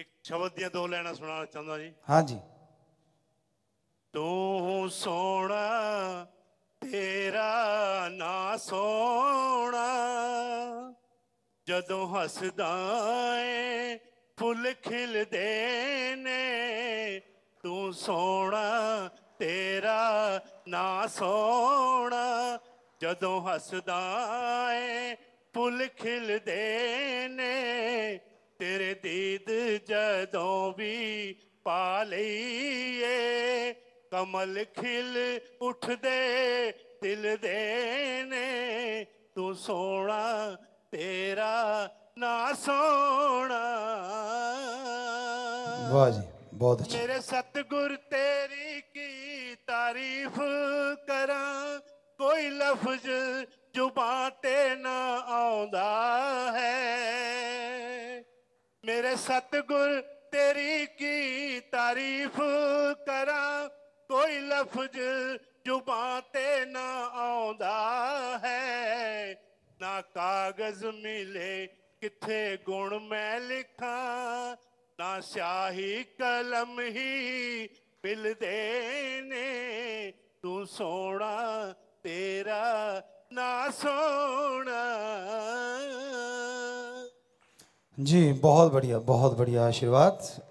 ਇੱਕ ਸ਼ਬਦ ਦੀਆਂ ਦੋ ਲੈਣਾ ਸੁਣਾ ਚਾਹੁੰਦਾ ਜੀ ਹਾਂਜੀ ਤੂੰ ਸੋਣਾ ਤੇਰਾ ਨਾ ਸੋਣਾ ਜਦੋਂ ਹੱਸਦਾ ਏ ਫੁੱਲ ਖਿਲਦੇ ਨੇ ਤੂੰ ਸੋਣਾ ਤੇਰਾ ਨਾ ਸੋਣਾ ਜਦੋਂ ਹੱਸਦਾ ਏ ਫੁੱਲ ਖਿਲਦੇ ਨੇ ਤੇਰੇ ਦੀਦ सदों भी पा लीए कमल खिल उठ दे दिल देने तू सोना तेरा ना सोना वाह जी बहुत अच्छा मेरे सतगुरु तेरी की तारीफ करा कोई लफ्ज जुबाते मेरे सतगुर तेरी की तारीफ करा कोई लफज जुबा ते ना आउंदा है ना कागज मिले किथे गुण मैं लिखा ना स्याही कलम ही मिल देने तू सोना तेरा ना सोना जी बहुत बढ़िया बहुत बढ़िया आशीर्वाद